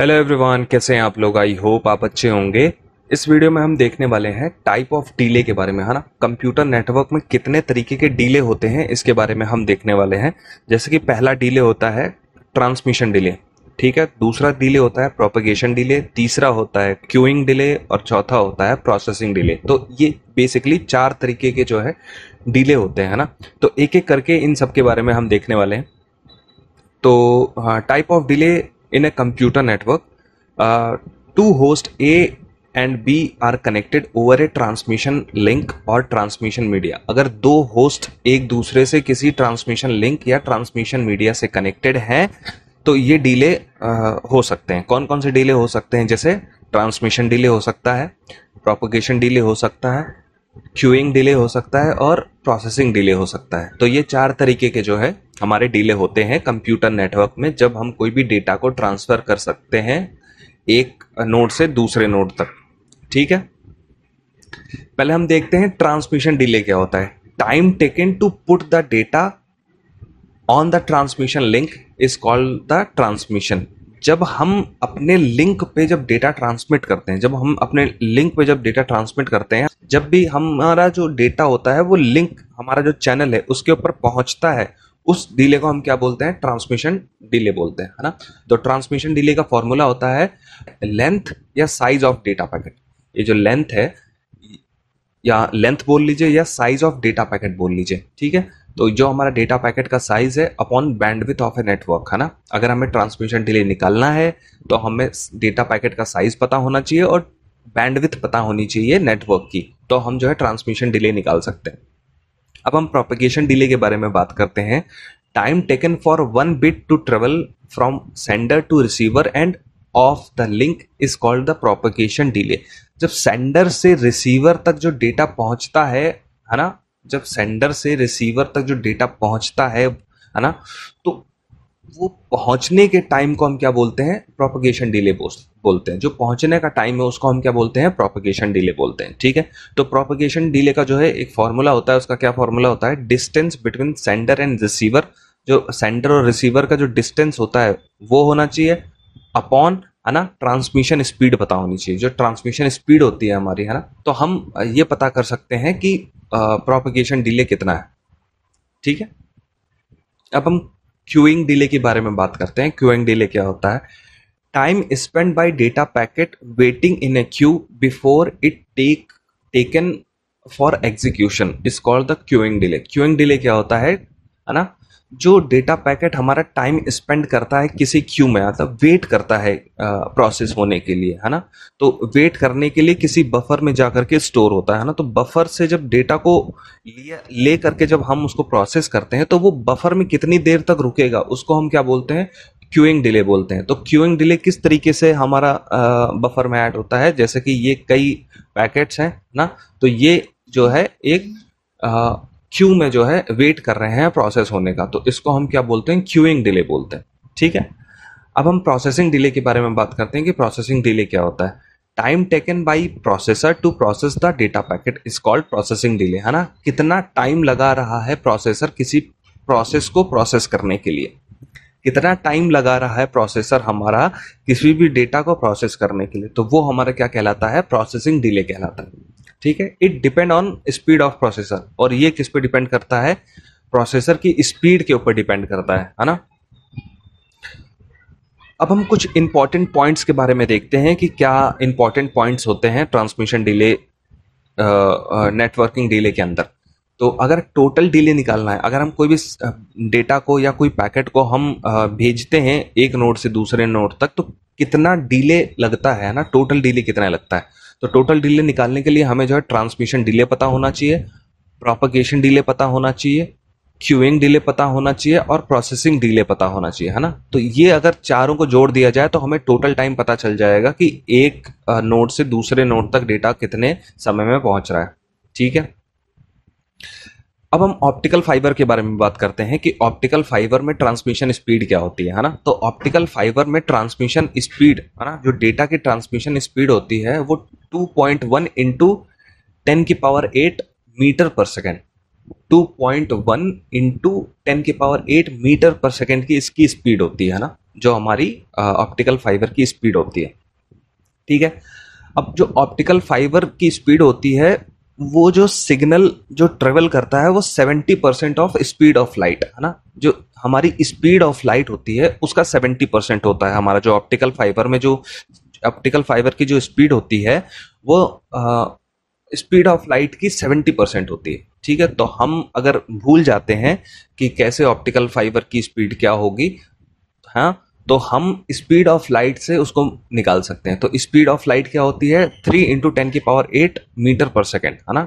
hello everyone कैसे हैं आप लोग आई होप आप अच्छे होंगे इस वीडियो में हम देखने वाले हैं टाइप ऑफ डीले के बारे में है ना कंप्यूटर नेटवर्क में कितने तरीके के डीले होते हैं इसके बारे में हम देखने वाले हैं जैसे कि पहला डीले होता है ट्रांसमिशन डिले ठीक है दूसरा डीले होता है प्रोपेगेशन डिले तीसरा होता है क्यूइंग डिले और चौथा होता है प्रोसेसिंग डिले तो ये बेसिकली चार तरीके के जो है डीले होते हैं ना तो एक एक करके इन सब के बारे में हम देखने वाले हैं तो हाँ type of delay in a computer network, uh, two hosts A and B are connected over a transmission link और ट्रांसमिशन मीडिया अगर दो होस्ट एक दूसरे से किसी ट्रांसमिशन लिंक या ट्रांसमिशन मीडिया से कनेक्टेड हैं तो ये डिले uh, हो सकते हैं कौन कौन से डिले हो सकते हैं जैसे ट्रांसमिशन डिले हो सकता है प्रोपोगेशन डिले हो सकता है क्यूइंग डिले हो सकता है और प्रोसेसिंग डिले हो सकता है तो ये चार तरीके के जो है हमारे डिले होते हैं कंप्यूटर नेटवर्क में जब हम कोई भी डेटा को ट्रांसफ़र कर सकते हैं एक नोड से दूसरे नोड तक ठीक है पहले हम देखते हैं ट्रांसमिशन डिले क्या होता है time taken to put the data on the transmission link is called the transmission जब हम अपने लिंक पे जब डेटा ट्रांसमिट करते हैं जब हम अपने लिंक पे जब डेटा ट्रांसमिट करते हैं जब भी हमारा जो डेटा होता है वो लिंक हमारा जो चैनल है उसके ऊपर पहुंचता है उस डिले को हम क्या बोलते हैं ट्रांसमिशन डिले बोलते हैं है ना तो ट्रांसमिशन डिले का फॉर्मूला होता है लेंथ या साइज ऑफ डेटा पैकेट ये जो लेंथ है या लेंथ बोल लीजिए या साइज ऑफ डेटा पैकेट बोल लीजिए ठीक है तो जो हमारा डेटा पैकेट का साइज है upon bandwidth of a network है ना अगर हमें ट्रांसमिशन डिले निकालना है तो हमें डेटा पैकेट का साइज पता होना चाहिए और बैंडविथ पता होनी चाहिए नेटवर्क की तो हम जो है ट्रांसमिशन डिले निकाल सकते हैं अब हम प्रोपेगेशन डिले के बारे में बात करते हैं time taken for one bit to travel from sender to receiver end of the link is called the propagation delay जब सेंडर से रिसीवर तक जो डेटा पहुंचता है है ना जब सेंडर से रिसीवर तक जो डेटा पहुंचता है है ना तो वो पहुंचने के टाइम को हम क्या बोलते हैं प्रोपगेशन डिले बोलते हैं जो पहुंचने का टाइम है उसको हम क्या बोलते हैं प्रोपगेशन डिले बोलते हैं ठीक है तो प्रोपगेशन डिले का जो है एक फॉर्मूला होता है उसका क्या फॉर्मूला होता है distance between sender and receiver जो सेंडर और रिसीवर का जो डिस्टेंस होता है वो होना चाहिए अपॉन है ना ट्रांसमिशन स्पीड पता होनी चाहिए जो ट्रांसमिशन स्पीड होती है हमारी है ना तो हम ये पता कर सकते हैं कि प्रोपगेशन डिले कितना है ठीक है अब हम क्यूइंग डिले के बारे में बात करते हैं क्यूइंग डिले क्या होता है time spend by data packet waiting in a queue before it take taken for execution is called the queuing delay queuing delay क्या होता है है ना जो डेटा पैकेट हमारा टाइम स्पेंड करता है किसी क्यू में आता वेट करता है प्रोसेस होने के लिए है ना तो वेट करने के लिए किसी बफर में जा करके स्टोर होता है ना तो बफर से जब डेटा को लिया ले करके जब हम उसको प्रोसेस करते हैं तो वो बफर में कितनी देर तक रुकेगा उसको हम क्या बोलते हैं क्यूइंग डिले बोलते हैं तो क्यूइंग डिले किस तरीके से हमारा बफर में ऐड होता है जैसे कि ये कई पैकेट्स हैं ना तो ये जो है एक आ, क्यू में जो है वेट कर रहे हैं प्रोसेस होने का तो इसको हम क्या बोलते हैं क्यूइंग डिले बोलते हैं ठीक है अब हम प्रोसेसिंग डिले के बारे में बात करते हैं कि प्रोसेसिंग डिले क्या होता है time taken by processor to process the data packet is called processing delay है ना कितना टाइम लगा रहा है प्रोसेसर किसी प्रोसेस को प्रोसेस करने के लिए कितना टाइम लगा रहा है प्रोसेसर हमारा किसी भी डेटा को प्रोसेस करने के लिए तो वो हमारा क्या कहलाता है प्रोसेसिंग डिले कहलाता है ठीक है it depend on speed of processor और ये किस पे डिपेंड करता है प्रोसेसर की स्पीड के ऊपर डिपेंड करता है है ना अब हम कुछ इंपॉर्टेंट पॉइंट्स के बारे में देखते हैं कि क्या इंपॉर्टेंट पॉइंट्स होते हैं ट्रांसमिशन डिले नेटवर्किंग डिले के अंदर तो अगर टोटल डिले निकालना है अगर हम कोई भी डेटा को या कोई पैकेट को हम भेजते हैं एक नोड से दूसरे नोड तक तो कितना डिले लगता है ना टोटल डिले कितना लगता है तो टोटल डिले निकालने के लिए हमें जो है ट्रांसमिशन डिले पता होना चाहिए प्रोपगेशन डिले पता होना चाहिए क्यूइंग डिले पता होना चाहिए और प्रोसेसिंग डिले पता होना चाहिए है ना तो ये अगर चारों को जोड़ दिया जाए तो हमें टोटल टाइम पता चल जाएगा कि एक नोड से दूसरे नोड तक डेटा कितने समय में पहुंच रहा है ठीक है अब हम ऑप्टिकल फाइबर के बारे में बात करते हैं कि ऑप्टिकल फाइबर में ट्रांसमिशन स्पीड क्या होती है है ना तो ऑप्टिकल फाइबर में ट्रांसमिशन स्पीड है ना जो डेटा की ट्रांसमिशन स्पीड होती है वो 2.1 पॉइंट वन इंटू टेन की power 8 metre per second 2.1 point one into ten की पावर 8 मीटर पर सेकेंड की इसकी स्पीड होती है ना जो हमारी ऑप्टिकल फाइबर की स्पीड होती है ठीक है अब जो ऑप्टिकल फाइबर की स्पीड होती है वो जो सिग्नल जो ट्रेवल करता है वो seventy percent of speed of light है ना जो हमारी स्पीड ऑफ लाइट होती है उसका सेवेंटी परसेंट होता है हमारा जो ऑप्टिकल फाइबर में जो ऑप्टिकल फाइबर की जो स्पीड होती है वो स्पीड ऑफ लाइट की सेवेंटी परसेंट होती है ठीक है तो हम अगर भूल जाते हैं कि कैसे ऑप्टिकल फाइबर की स्पीड क्या होगी हाँ तो हम स्पीड ऑफ लाइट से उसको निकाल सकते हैं तो स्पीड ऑफ लाइट क्या होती है थ्री इंटू टेन की power eight metre per second है ना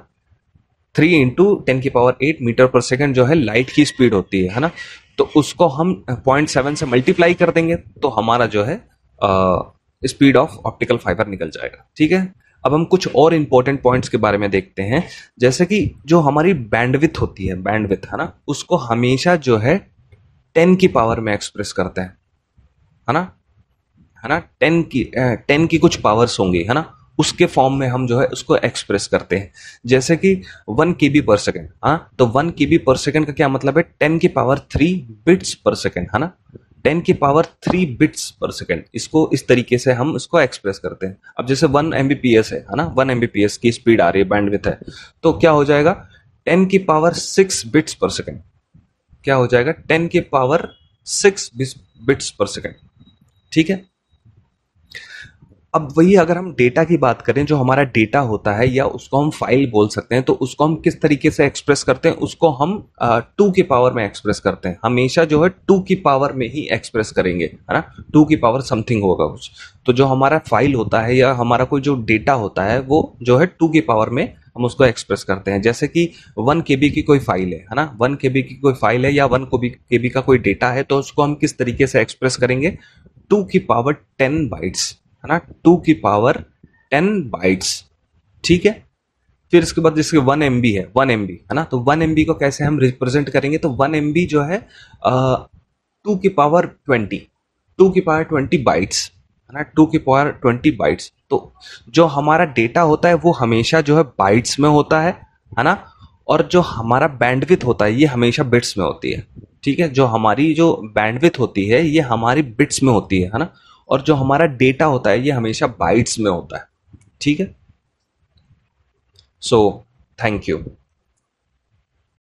थ्री इंटू टेन की power eight metre per second जो है लाइट की स्पीड होती है है ना तो उसको हम पॉइंट सेवन से मल्टीप्लाई कर देंगे तो हमारा जो है स्पीड ऑफ ऑप्टिकल फाइबर निकल जाएगा ठीक है अब हम कुछ और इम्पोर्टेंट पॉइंट्स के बारे में देखते हैं जैसे कि जो हमारी बैंडविथ होती है बैंडविथ है ना उसको हमेशा जो है टेन की पावर में एक्सप्रेस करते हैं है ना है ना टेन की टेन की कुछ पावर्स होंगी है ना उसके फॉर्म में हम जो है उसको एक्सप्रेस करते हैं जैसे कि वन के बी पर सेकेंड हाँ तो वन के बी पर सेकेंड का क्या मतलब है टेन की power three bits per second है ना टेन की power three bits per second इसको इस तरीके से हम इसको एक्सप्रेस करते हैं अब जैसे one M B P S है ना one M B P S की स्पीड आ रही है बैंडविथ है तो क्या हो जाएगा टेन की power six bits per second क्या हो जाएगा टेन की power six bits per second ठीक है अब वही अगर हम डेटा की बात करें जो हमारा डेटा होता है या उसको हम फाइल बोल सकते हैं तो उसको हम किस तरीके से एक्सप्रेस करते हैं उसको हम टू की पावर में एक्सप्रेस करते हैं हमेशा जो है टू की पावर में ही एक्सप्रेस करेंगे है ना टू की पावर समथिंग होगा कुछ तो जो हमारा फाइल होता है या हमारा कोई जो डेटा होता है वो जो है टू की पावर में हम उसको एक्सप्रेस करते हैं जैसे कि वन के की कोई फाइल है है ना वन के की कोई फाइल है या वन के का कोई डेटा है तो उसको हम किस तरीके से एक्सप्रेस करेंगे टू की पावर टेन बाइट्स है ना टू की पावर टेन बाइट्स ठीक है फिर इसके बाद जिसके वन एम है वन एम है ना तो वन एम बी को कैसे हम रिप्रेजेंट करेंगे तो वन एम बी जो है टू की पावर ट्वेंटी टू की पावर ट्वेंटी बाइट्स है ना टू की पावर ट्वेंटी बाइट्स तो जो हमारा डेटा होता है वो हमेशा जो है बाइट्स में होता है है ना और जो हमारा बैंडविथ होता है ये हमेशा बिट्स में होती है ठीक है जो हमारी जो बैंडविथ होती है ये हमारी बिट्स में होती है है ना और जो हमारा डेटा होता है ये हमेशा बाइट्स में होता है ठीक है सो थैंक यू